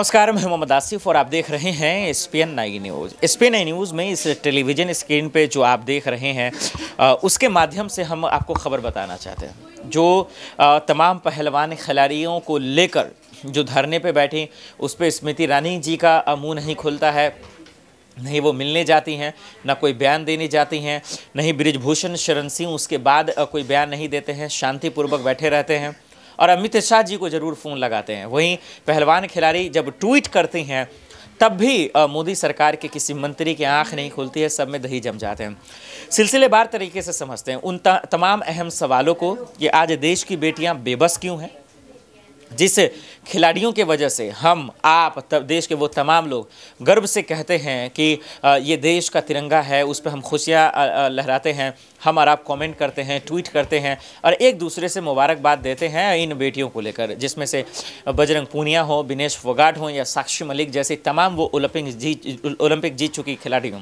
नमस्कार मैं मोहम्मद आसिफ और आप देख रहे हैं S P N nine news S N nine news में इस टेलीविज़न स्क्रीन पे जो आप देख रहे हैं उसके माध्यम से हम आपको खबर बताना चाहते हैं जो तमाम पहलवान खिलाड़ियों को लेकर जो धरने पे बैठी उस पर स्मृति ईरानी जी का मुँह नहीं खुलता है नहीं वो मिलने जाती हैं ना कोई बयान देने जाती हैं नहीं ब्रिजभूषण शरण सिंह उसके बाद कोई बयान नहीं देते हैं शांतिपूर्वक बैठे रहते हैं और अमित शाह जी को ज़रूर फ़ोन लगाते हैं वहीं पहलवान खिलाड़ी जब ट्वीट करते हैं तब भी मोदी सरकार के किसी मंत्री की आंख नहीं खुलती है सब में दही जम जाते हैं सिलसिलेवार तरीके से समझते हैं उन तमाम अहम सवालों को कि आज देश की बेटियां बेबस क्यों हैं जिस खिलाड़ियों के वजह से हम आप तब देश के वो तमाम लोग गर्व से कहते हैं कि ये देश का तिरंगा है उस पर हम खुशियाँ लहराते हैं हम और आप कमेंट करते हैं ट्वीट करते हैं और एक दूसरे से मुबारकबाद देते हैं इन बेटियों को लेकर जिसमें से बजरंग पूनिया हो बिनेश फोगाट हो या साक्षी मलिक जैसे तमाम वो ओलंपिक जीत ओलंपिक जीत चुकी खिलाड़ी हों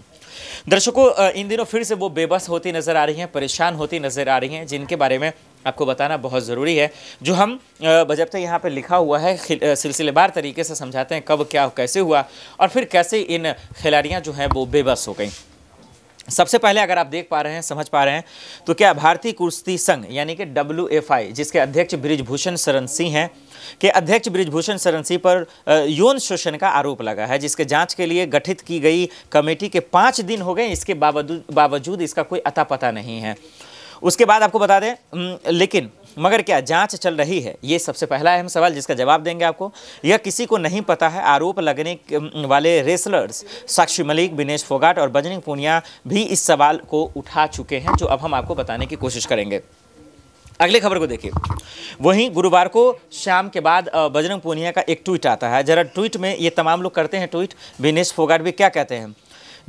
दर्शकों इन दिनों फिर से वो बेबस होती नज़र आ रही हैं परेशान होती नज़र आ रही हैं जिनके बारे में आपको बताना बहुत ज़रूरी है जो हम बजबते यहाँ पे लिखा हुआ है सिलसिलेवार तरीके से समझाते हैं कब क्या कैसे हुआ और फिर कैसे इन खिलाड़ियाँ जो हैं वो बेबस हो गई सबसे पहले अगर आप देख पा रहे हैं समझ पा रहे हैं तो क्या भारतीय कुश्ती संघ यानी कि डब्ल्यू जिसके अध्यक्ष ब्रिजभूषण शरण सिंह हैं के अध्यक्ष ब्रिजभूषण शरण सिंह पर यौन शोषण का आरोप लगा है जिसके जांच के लिए गठित की गई कमेटी के पाँच दिन हो गए इसके बावजूद बावजूद इसका कोई अता पता नहीं है उसके बाद आपको बता दें लेकिन मगर क्या जांच चल रही है ये सबसे पहला अहम सवाल जिसका जवाब देंगे आपको यह किसी को नहीं पता है आरोप लगने वाले रेसलर्स साक्षी मलिक विनेश फोगाट और बजरंग पूनिया भी इस सवाल को उठा चुके हैं जो अब हम आपको बताने की कोशिश करेंगे अगले खबर को देखिए वहीं गुरुवार को शाम के बाद बजरंग पूनिया का एक ट्वीट आता है जरा ट्वीट में ये तमाम लोग करते हैं ट्वीट विनेश फोगाट भी क्या कहते हैं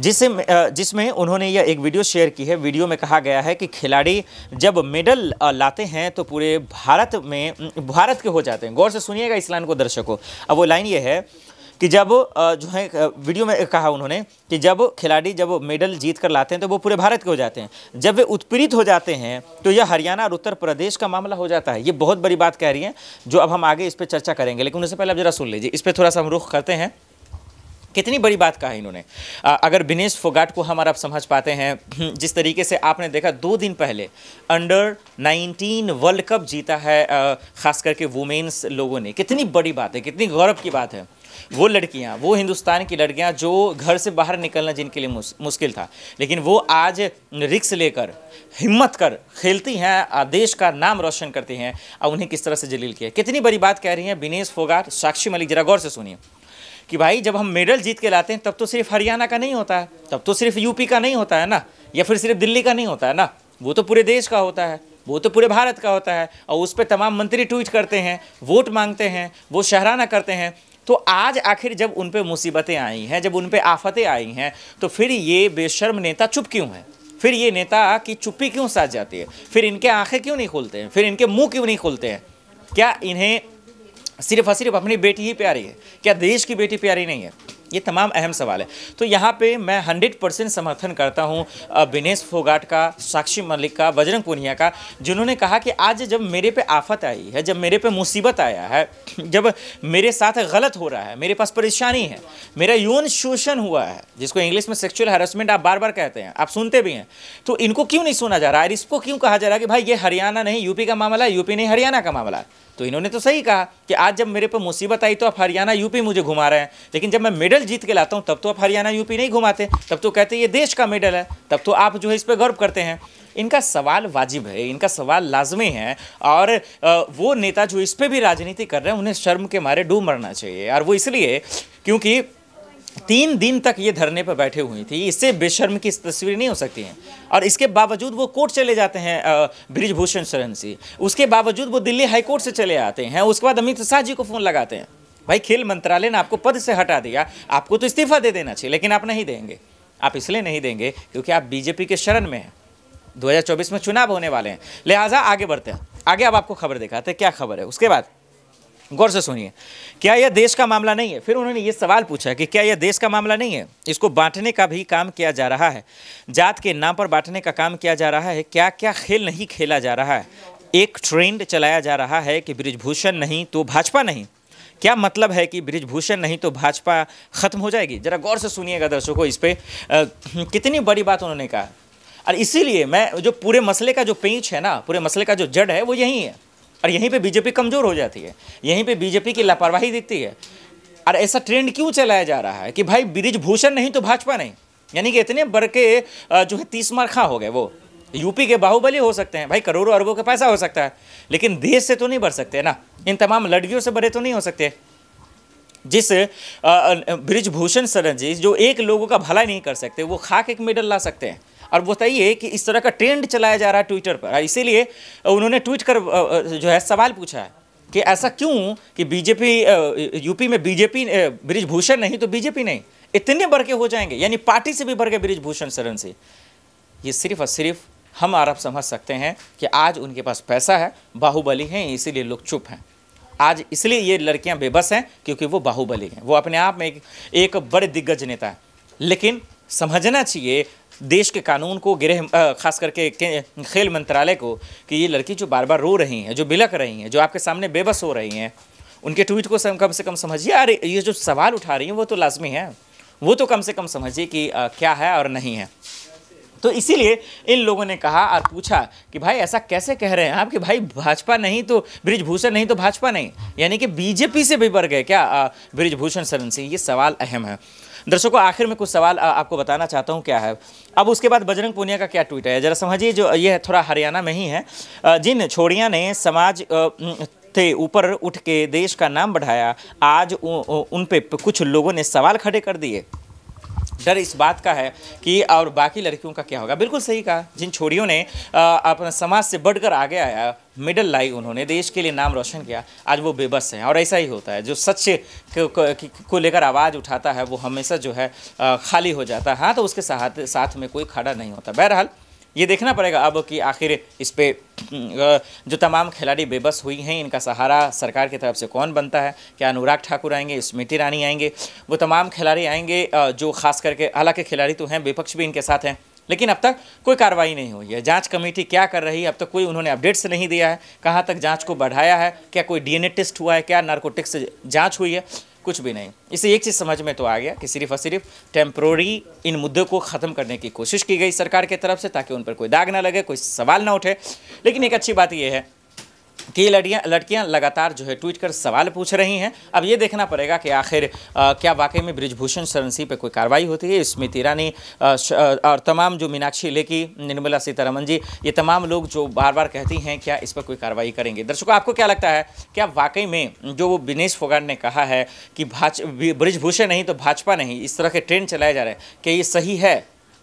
जिसे जिसमें उन्होंने यह एक वीडियो शेयर की है वीडियो में कहा गया है कि खिलाड़ी जब मेडल लाते हैं तो पूरे भारत में भारत के हो जाते हैं गौर से सुनिएगा इस लाइन को दर्शकों अब वो लाइन ये है कि जब जो है वीडियो में कहा उन्होंने कि जब खिलाड़ी जब मेडल जीत कर लाते हैं तो वो पूरे भारत के हो जाते हैं जब वे उत्पीड़ित हो जाते हैं तो यह हरियाणा और उत्तर प्रदेश का मामला हो जाता है ये बहुत बड़ी बात कह रही है जो अब हम आगे इस पर चर्चा करेंगे लेकिन उससे पहले आप जरा सुन लीजिए इस पर थोड़ा सा हम रुख करते हैं कितनी बड़ी बात कहा इन्होंने अगर विनेश फोगाट को हम आप समझ पाते हैं हम्म, जिस तरीके से आपने देखा दो दिन पहले अंडर 19 वर्ल्ड कप जीता है ख़ास करके वुमेन्स लोगों ने कितनी बड़ी बात है कितनी गौरव की बात है वो लड़कियां वो हिंदुस्तान की लड़कियां जो घर से बाहर निकलना जिनके लिए मुश्किल था लेकिन वो आज रिक्स लेकर हिम्मत कर खेलती हैं देश का नाम रोशन करती हैं और उन्हें किस तरह से जलील किया कितनी बड़ी बात कह रही हैं विनेश फोगाट साक्षी मलिक जरा गौर से सुनिए कि भाई जब हम मेडल जीत के लाते हैं तब तो सिर्फ हरियाणा का नहीं होता है तब तो सिर्फ यूपी का नहीं होता है ना या फिर सिर्फ दिल्ली का नहीं होता है ना वो तो पूरे देश का होता है वो तो पूरे भारत का होता है और उस पर तमाम मंत्री ट्वीट करते हैं वोट मांगते हैं वो शहराना करते हैं तो आज आखिर जब उन पर मुसीबतें आई हैं जब उन पर आफतें आई हैं तो फिर ये बेशर्म नेता चुप क्यों है फिर ये नेता की चुप्पी क्यों साथ जाती है फिर इनके आंखें क्यों नहीं खुलते हैं फिर इनके मुंह क्यों नहीं खुलते हैं क्या इन्हें सिर्फ और सिर्फ अपनी बेटी ही प्यारी है क्या देश की बेटी प्यारी नहीं है ये तमाम अहम सवाल है तो यहाँ पे मैं हंड्रेड परसेंट समर्थन करता हूँ विनेश फोगाट का साक्षी मलिक का बजरंग पुनिया का जिन्होंने कहा कि आज जब मेरे पे आफत आई है जब मेरे पे मुसीबत आया है जब मेरे साथ गलत हो रहा है मेरे पास परेशानी है मेरा यौन शोषण हुआ है जिसको इंग्लिश में सेक्चुअल हेरासमेंट आप बार बार कहते हैं आप सुनते भी हैं तो इनको क्यों नहीं सुना जा रहा है इसको क्यों कहा जा रहा है कि भाई ये हरियाणा नहीं यूपी का मामला है यूपी नहीं हरियाणा का मामला है तो इन्होंने तो सही कहा कि आज जब मेरे पर मुसीबत आई तो आप हरियाणा यूपी मुझे घुमा रहे हैं लेकिन जब मैं मिडल मेडल जीत के लाता हूँ तब तो आप हरियाणा यूपी नहीं घुमाते तब तो कहते ये देश का मेडल है तब तो आप जो है इस पर गर्व करते हैं इनका सवाल वाजिब है इनका सवाल लाजमी है और वो नेता जो इस पर भी राजनीति कर रहे हैं उन्हें शर्म के मारे डूब मरना चाहिए और वो इसलिए क्योंकि तीन दिन तक ये धरने पर बैठे हुई थी इससे बेशर्म की तस्वीर नहीं हो सकती है और इसके बावजूद वो कोर्ट चले जाते हैं ब्रिजभूषण शरण सिंह उसके बावजूद वो दिल्ली हाईकोर्ट से चले आते हैं उसके बाद अमित शाह जी को फ़ोन लगाते हैं भाई खेल मंत्रालय ने आपको पद से हटा दिया आपको तो इस्तीफा दे देना चाहिए लेकिन आप नहीं देंगे आप इसलिए नहीं देंगे क्योंकि आप बीजेपी के शरण में हैं 2024 में चुनाव होने वाले हैं लिहाजा आगे बढ़ते हैं आगे अब आपको खबर दिखाते हैं क्या खबर है उसके बाद गौर से सुनिए क्या यह देश का मामला नहीं है फिर उन्होंने ये सवाल पूछा कि क्या यह देश का मामला नहीं है इसको बांटने का भी काम किया जा रहा है जात के नाम पर बांटने का काम किया जा रहा है क्या क्या खेल नहीं खेला जा रहा है एक ट्रेंड चलाया जा रहा है कि ब्रिजभूषण नहीं तो भाजपा नहीं क्या मतलब है कि ब्रिजभूषण नहीं तो भाजपा खत्म हो जाएगी जरा गौर से सुनिएगा दर्शकों इस पर हम्म, कितनी बड़ी बात उन्होंने कहा और इसीलिए मैं जो पूरे मसले का जो पेंच है ना पूरे मसले का जो जड़ है वो यहीं है और यहीं पे बीजेपी कमज़ोर हो जाती है यहीं पे बीजेपी की लापरवाही दिखती है और ऐसा ट्रेंड क्यों चलाया जा रहा है कि भाई ब्रिजभूषण नहीं तो भाजपा नहीं यानी कि इतने बड़के के जो है तीस मार खा हो गए वो यूपी के बाहुबली हो सकते हैं भाई करोड़ों अरबों का पैसा हो सकता है लेकिन देश से तो नहीं बढ़ सकते ना इन तमाम लड़कियों से बड़े तो नहीं हो सकते जिस ब्रिजभूषण शरण जी जो एक लोगों का भला नहीं कर सकते वो खाक एक मेडल ला सकते हैं और बताइए कि इस तरह का ट्रेंड चलाया जा रहा है ट्विटर पर इसीलिए उन्होंने ट्वीट कर जो है सवाल पूछा है कि ऐसा क्यों कि बीजेपी यूपी में बीजेपी ब्रिजभूषण नहीं तो बीजेपी नहीं इतने बढ़ के हो जाएंगे यानी पार्टी से भी बढ़ गए ब्रिजभूषण शरण से ये सिर्फ और सिर्फ हम आरब समझ सकते हैं कि आज उनके पास पैसा है बाहुबली हैं इसीलिए लोग चुप हैं आज इसलिए ये लड़कियां बेबस हैं क्योंकि वो बाहुबली हैं वो अपने आप में एक, एक बड़े दिग्गज नेता है लेकिन समझना चाहिए देश के कानून को गृह खास करके खेल मंत्रालय को कि ये लड़की जो बार बार रो रही हैं जो बिलक रही हैं जो आपके सामने बेबस हो रही हैं उनके ट्वीट को सम, कम से कम समझिए अरे ये जो सवाल उठा रही हैं वो तो लाजमी है वो तो कम से कम समझिए कि क्या है और नहीं है तो इसीलिए इन लोगों ने कहा और पूछा कि भाई ऐसा कैसे कह रहे हैं आप कि भाई भाजपा नहीं तो ब्रिजभूषण नहीं तो भाजपा नहीं यानी कि बीजेपी से भी बढ़ गए क्या ब्रिजभूषण शरण सिंह ये सवाल अहम है दर्शकों आखिर में कुछ सवाल आपको बताना चाहता हूँ क्या है अब उसके बाद बजरंग पूनिया का क्या ट्वीट है जरा समझिए जो ये थोड़ा हरियाणा में ही है जिन छोड़िया ने समाज थे ऊपर उठ के देश का नाम बढ़ाया आज उन पर कुछ लोगों ने सवाल खड़े कर दिए डर इस बात का है कि और बाकी लड़कियों का क्या होगा बिल्कुल सही कहा जिन छोड़ियों ने अपना समाज से बढ़कर आगे आया मेडल लाई उन्होंने देश के लिए नाम रोशन किया आज वो बेबस हैं और ऐसा ही होता है जो सच को, को लेकर आवाज़ उठाता है वो हमेशा जो है खाली हो जाता है हाँ तो उसके साथ साथ में कोई खड़ा नहीं होता बहरहाल ये देखना पड़ेगा अब कि आखिर इस पर जो तमाम खिलाड़ी बेबस हुई हैं इनका सहारा सरकार की तरफ से कौन बनता है क्या अनुराग ठाकुर आएंगे स्मृति ईरानी आएंगे वो तमाम खिलाड़ी आएंगे जो खास करके हालांकि खिलाड़ी तो हैं विपक्ष भी इनके साथ हैं लेकिन अब तक कोई कार्रवाई नहीं हुई है जांच कमेटी क्या कर रही है अब तक कोई उन्होंने अपडेट्स नहीं दिया है कहाँ तक जांच को बढ़ाया है क्या कोई डीएनए टेस्ट हुआ है क्या नार्कोटिक्स जांच हुई है कुछ भी नहीं इसे एक चीज़ समझ में तो आ गया कि सिर्फ और सिर्फ टेम्प्रोरी इन मुद्दों को ख़त्म करने की कोशिश की गई सरकार की तरफ से ताकि उन पर कोई दाग ना लगे कोई सवाल ना उठे लेकिन एक अच्छी बात यह है कई लड़ियाँ लड़कियाँ लगातार जो है ट्वीट कर सवाल पूछ रही हैं अब ये देखना पड़ेगा कि आखिर क्या वाकई में ब्रिजभूषण शरण सिंह पर कोई कार्रवाई होती है स्मृति ईरानी और तमाम जो मीनाक्षी लेखी निर्मला सीतारमन जी ये तमाम लोग जो बार बार कहती हैं क्या इस पर कोई कार्रवाई करेंगे दर्शकों आपको क्या लगता है क्या वाकई में जो वो विनेश फोगाट ने कहा है कि भाज ब्रिजभूषण नहीं तो भाजपा नहीं इस तरह के ट्रेंड चलाए जा रहे हैं क्या ये सही है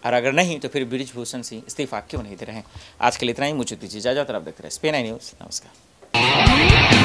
और अगर नहीं तो फिर ब्रिजभूषण सिंह इस्तीफा क्यों नहीं दे रहे हैं आज के लिए इतना ही मुझे दीजिए इजाजत और आप देखते रहे स्पेन आई न्यूज़ नमस्कार Thank you.